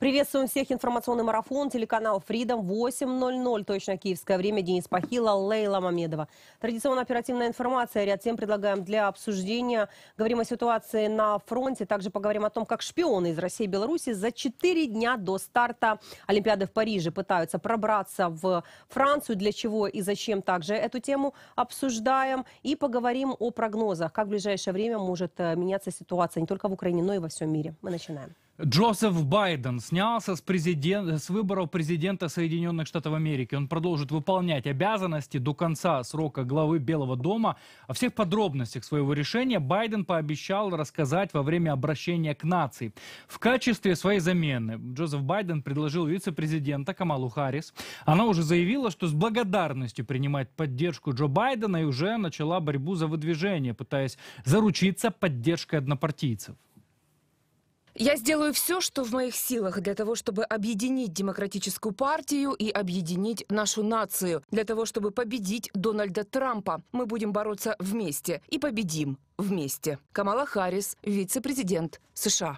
Приветствуем всех. Информационный марафон. Телеканал Freedom 8.00. Точно киевское время. Денис Пахила, Лейла Мамедова. Традиционно оперативная информация. Ряд тем предлагаем для обсуждения. Говорим о ситуации на фронте. Также поговорим о том, как шпионы из России и Беларуси за 4 дня до старта Олимпиады в Париже пытаются пробраться в Францию. Для чего и зачем также эту тему обсуждаем. И поговорим о прогнозах. Как в ближайшее время может э, меняться ситуация не только в Украине, но и во всем мире. Мы начинаем. Джозеф Байден снялся с, президент, с выборов президента Соединенных Штатов Америки. Он продолжит выполнять обязанности до конца срока главы Белого дома. О всех подробностях своего решения Байден пообещал рассказать во время обращения к нации. В качестве своей замены Джозеф Байден предложил вице-президента Камалу Харрис. Она уже заявила, что с благодарностью принимает поддержку Джо Байдена и уже начала борьбу за выдвижение, пытаясь заручиться поддержкой однопартийцев. Я сделаю все, что в моих силах для того, чтобы объединить демократическую партию и объединить нашу нацию, для того, чтобы победить Дональда Трампа. Мы будем бороться вместе и победим вместе. Камала Харрис, вице-президент США.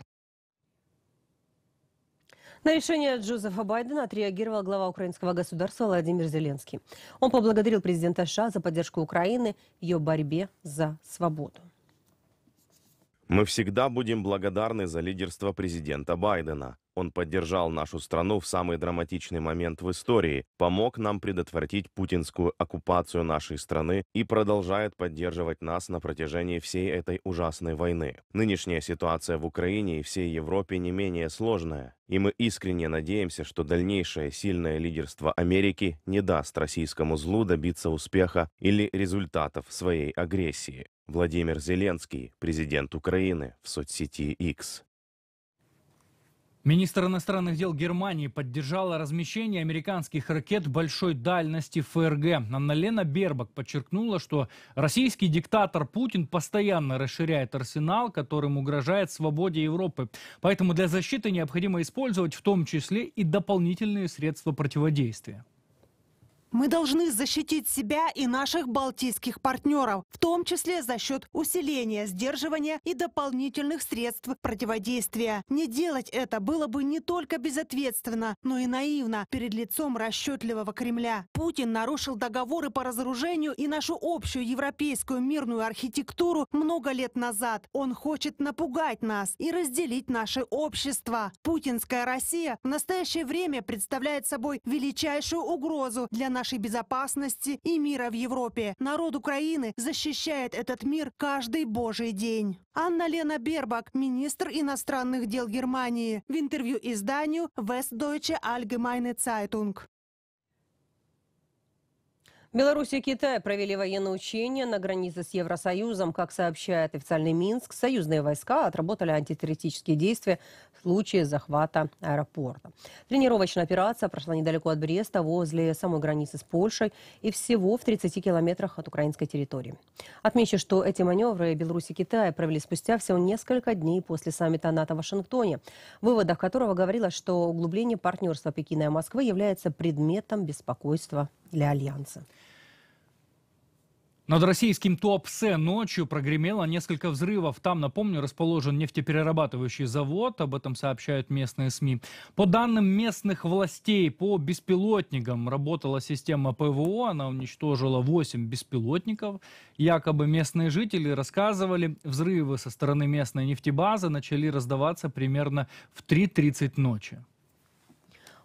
На решение Джозефа Байдена отреагировал глава украинского государства Владимир Зеленский. Он поблагодарил президента США за поддержку Украины в ее борьбе за свободу. Мы всегда будем благодарны за лидерство президента Байдена он поддержал нашу страну в самый драматичный момент в истории, помог нам предотвратить путинскую оккупацию нашей страны и продолжает поддерживать нас на протяжении всей этой ужасной войны. Нынешняя ситуация в Украине и всей Европе не менее сложная, и мы искренне надеемся, что дальнейшее сильное лидерство Америки не даст российскому злу добиться успеха или результатов своей агрессии. Владимир Зеленский, президент Украины в соцсети X. Министр иностранных дел Германии поддержала размещение американских ракет большой дальности в ФРГ. Анна-Лена Бербак подчеркнула, что российский диктатор Путин постоянно расширяет арсенал, которым угрожает свободе Европы. Поэтому для защиты необходимо использовать в том числе и дополнительные средства противодействия. Мы должны защитить себя и наших балтийских партнеров, в том числе за счет усиления, сдерживания и дополнительных средств противодействия. Не делать это было бы не только безответственно, но и наивно перед лицом расчетливого Кремля. Путин нарушил договоры по разоружению и нашу общую европейскую мирную архитектуру много лет назад. Он хочет напугать нас и разделить наше общество. Путинская Россия в настоящее время представляет собой величайшую угрозу для нашей безопасности и мира в Европе. Народ Украины защищает этот мир каждый божий день. Анна-Лена Бербак, министр иностранных дел Германии, в интервью изданию Westdeutsche Allgemeine Zeitung. Беларусь и Китай провели военные учения на границе с Евросоюзом. Как сообщает официальный Минск, союзные войска отработали антитеррористические действия в случае захвата аэропорта. Тренировочная операция прошла недалеко от Бреста, возле самой границы с Польшей и всего в 30 километрах от украинской территории. Отмечу, что эти маневры Беларусь и Китай провели спустя всего несколько дней после саммита НАТО в Вашингтоне, в выводах которого говорилось, что углубление партнерства Пекина и Москвы является предметом беспокойства для Альянса. Над российским Туапсе ночью прогремело несколько взрывов. Там, напомню, расположен нефтеперерабатывающий завод, об этом сообщают местные СМИ. По данным местных властей, по беспилотникам работала система ПВО, она уничтожила 8 беспилотников. Якобы местные жители рассказывали, взрывы со стороны местной нефтебазы начали раздаваться примерно в 3.30 ночи.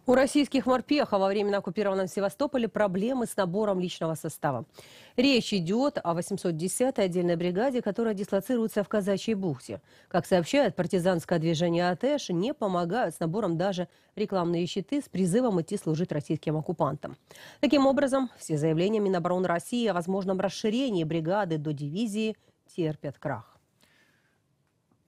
У российских морпехов во время оккупированном Севастополе проблемы с набором личного состава. Речь идет о 810-й отдельной бригаде, которая дислоцируется в Казачьей бухте. Как сообщает партизанское движение АТЭШ, не помогают с набором даже рекламные щиты с призывом идти служить российским оккупантам. Таким образом, все заявления Минобороны России о возможном расширении бригады до дивизии терпят крах.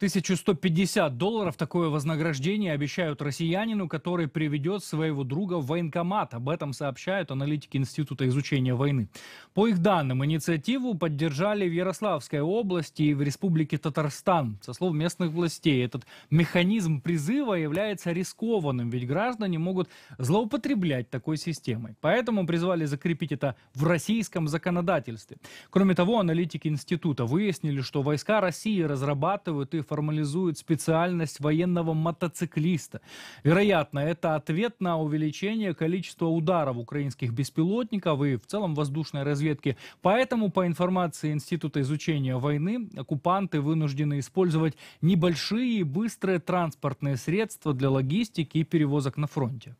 1150 долларов такое вознаграждение обещают россиянину, который приведет своего друга в военкомат. Об этом сообщают аналитики Института изучения войны. По их данным, инициативу поддержали в Ярославской области и в Республике Татарстан. Со слов местных властей, этот механизм призыва является рискованным, ведь граждане могут злоупотреблять такой системой. Поэтому призвали закрепить это в российском законодательстве. Кроме того, аналитики института выяснили, что войска России разрабатывают и формализует специальность военного мотоциклиста. Вероятно, это ответ на увеличение количества ударов украинских беспилотников и в целом воздушной разведки. Поэтому, по информации Института изучения войны, оккупанты вынуждены использовать небольшие и быстрые транспортные средства для логистики и перевозок на фронте.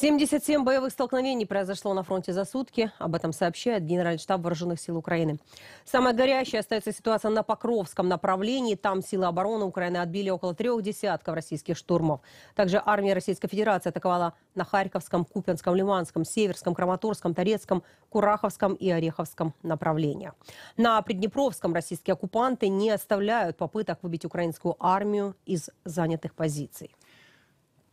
77 боевых столкновений произошло на фронте за сутки. Об этом сообщает Генеральный штаб Вооруженных сил Украины. Самая горящая остается ситуация на Покровском направлении. Там силы обороны Украины отбили около трех десятков российских штурмов. Также армия Российской Федерации атаковала на Харьковском, Купинском, Лиманском, Северском, Краматорском, Торецком, Кураховском и Ореховском направлениях. На Приднепровском российские оккупанты не оставляют попыток выбить украинскую армию из занятых позиций.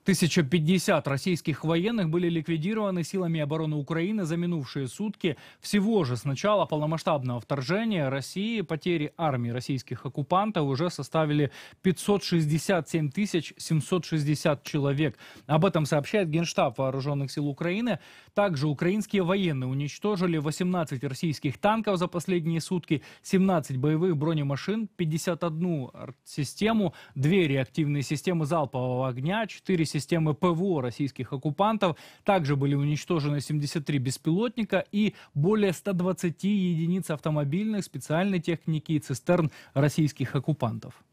1050 российских военных были ликвидированы силами обороны Украины за минувшие сутки. Всего же с начала полномасштабного вторжения России потери армии российских оккупантов уже составили 567 760 человек. Об этом сообщает Генштаб Вооруженных сил Украины. Также украинские военные уничтожили 18 российских танков за последние сутки, 17 боевых бронемашин, 51 систему, 2 реактивные системы залпового огня, 4 системы системы ПВО российских оккупантов. Также были уничтожены 73 беспилотника и более 120 единиц автомобильных, специальной техники и цистерн российских оккупантов.